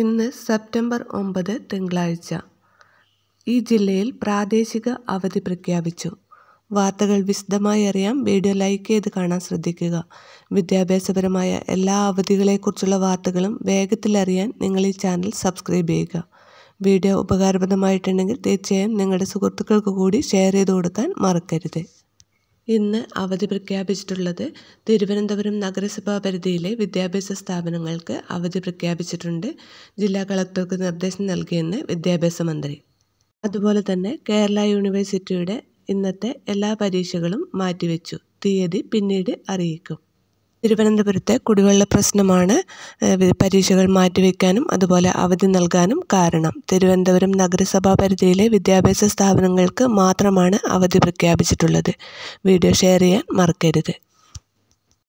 ഇന്ന് സെപ്റ്റംബർ ഒമ്പത് തിങ്കളാഴ്ച ഈ ജില്ലയിൽ പ്രാദേശിക അവധി പ്രഖ്യാപിച്ചു വാർത്തകൾ വിശദമായി അറിയാൻ വീഡിയോ ലൈക്ക് ചെയ്ത് കാണാൻ ശ്രദ്ധിക്കുക വിദ്യാഭ്യാസപരമായ എല്ലാ അവധികളെക്കുറിച്ചുള്ള വാർത്തകളും വേഗത്തിൽ അറിയാൻ നിങ്ങൾ ഈ ചാനൽ സബ്സ്ക്രൈബ് ചെയ്യുക വീഡിയോ ഉപകാരപ്രദമായിട്ടുണ്ടെങ്കിൽ തീർച്ചയായും നിങ്ങളുടെ സുഹൃത്തുക്കൾക്ക് കൂടി ഷെയർ ചെയ്ത് കൊടുക്കാൻ മറക്കരുത് ഇന്ന് അവധി പ്രഖ്യാപിച്ചിട്ടുള്ളത് തിരുവനന്തപുരം നഗരസഭാ പരിധിയിലെ വിദ്യാഭ്യാസ സ്ഥാപനങ്ങൾക്ക് അവധി പ്രഖ്യാപിച്ചിട്ടുണ്ട് ജില്ലാ കളക്ടർക്ക് നിർദ്ദേശം നൽകിയെന്ന് വിദ്യാഭ്യാസ മന്ത്രി അതുപോലെ തന്നെ കേരള യൂണിവേഴ്സിറ്റിയുടെ ഇന്നത്തെ എല്ലാ പരീക്ഷകളും മാറ്റിവെച്ചു തീയതി പിന്നീട് അറിയിക്കും തിരുവനന്തപുരത്ത് കുടിവെള്ള പ്രശ്നമാണ് പരീക്ഷകൾ മാറ്റിവെക്കാനും അതുപോലെ അവധി നൽകാനും കാരണം തിരുവനന്തപുരം നഗരസഭാ പരിധിയിലെ വിദ്യാഭ്യാസ സ്ഥാപനങ്ങൾക്ക് മാത്രമാണ് അവധി പ്രഖ്യാപിച്ചിട്ടുള്ളത് വീഡിയോ ഷെയർ ചെയ്യാൻ മറക്കരുത്